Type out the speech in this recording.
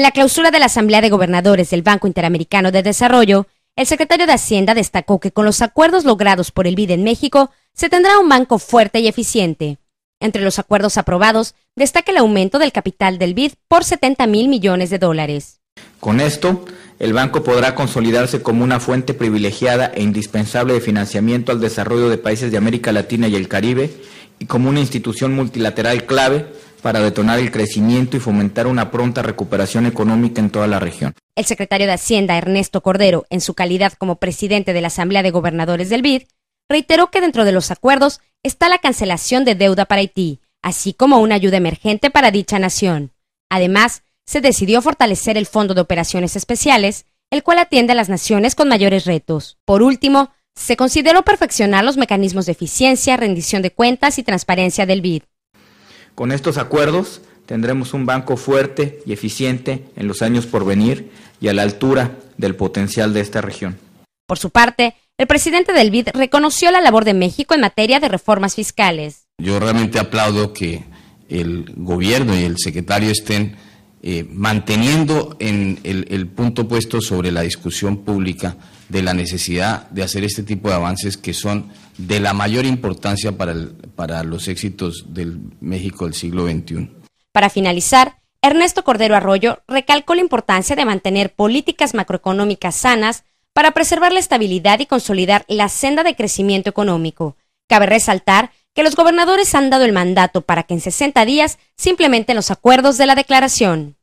En la clausura de la Asamblea de Gobernadores del Banco Interamericano de Desarrollo, el secretario de Hacienda destacó que con los acuerdos logrados por el BID en México se tendrá un banco fuerte y eficiente. Entre los acuerdos aprobados destaca el aumento del capital del BID por 70 mil millones de dólares. Con esto, el banco podrá consolidarse como una fuente privilegiada e indispensable de financiamiento al desarrollo de países de América Latina y el Caribe y como una institución multilateral clave para detonar el crecimiento y fomentar una pronta recuperación económica en toda la región. El secretario de Hacienda, Ernesto Cordero, en su calidad como presidente de la Asamblea de Gobernadores del BID, reiteró que dentro de los acuerdos está la cancelación de deuda para Haití, así como una ayuda emergente para dicha nación. Además, se decidió fortalecer el Fondo de Operaciones Especiales, el cual atiende a las naciones con mayores retos. Por último, se consideró perfeccionar los mecanismos de eficiencia, rendición de cuentas y transparencia del BID, con estos acuerdos tendremos un banco fuerte y eficiente en los años por venir y a la altura del potencial de esta región. Por su parte, el presidente del BID reconoció la labor de México en materia de reformas fiscales. Yo realmente aplaudo que el gobierno y el secretario estén eh, manteniendo en el, punto puesto sobre la discusión pública de la necesidad de hacer este tipo de avances que son de la mayor importancia para, para los éxitos del México del siglo XXI. Para finalizar, Ernesto Cordero Arroyo recalcó la importancia de mantener políticas macroeconómicas sanas para preservar la estabilidad y consolidar la senda de crecimiento económico. Cabe resaltar que los gobernadores han dado el mandato para que en 60 días simplemente los acuerdos de la declaración.